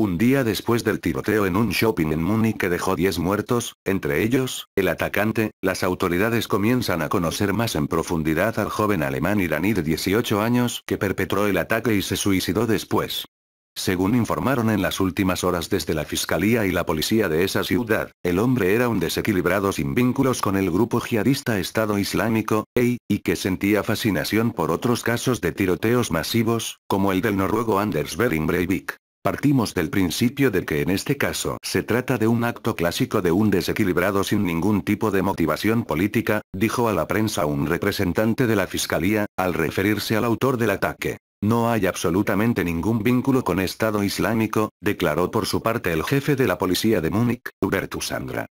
Un día después del tiroteo en un shopping en Múnich que dejó 10 muertos, entre ellos, el atacante, las autoridades comienzan a conocer más en profundidad al joven alemán iraní de 18 años que perpetró el ataque y se suicidó después. Según informaron en las últimas horas desde la fiscalía y la policía de esa ciudad, el hombre era un desequilibrado sin vínculos con el grupo jihadista Estado Islámico, EI, y que sentía fascinación por otros casos de tiroteos masivos, como el del noruego Anders Behring Breivik. Partimos del principio de que en este caso se trata de un acto clásico de un desequilibrado sin ningún tipo de motivación política, dijo a la prensa un representante de la Fiscalía, al referirse al autor del ataque. No hay absolutamente ningún vínculo con Estado Islámico, declaró por su parte el jefe de la policía de Múnich, Hubertus Sandra.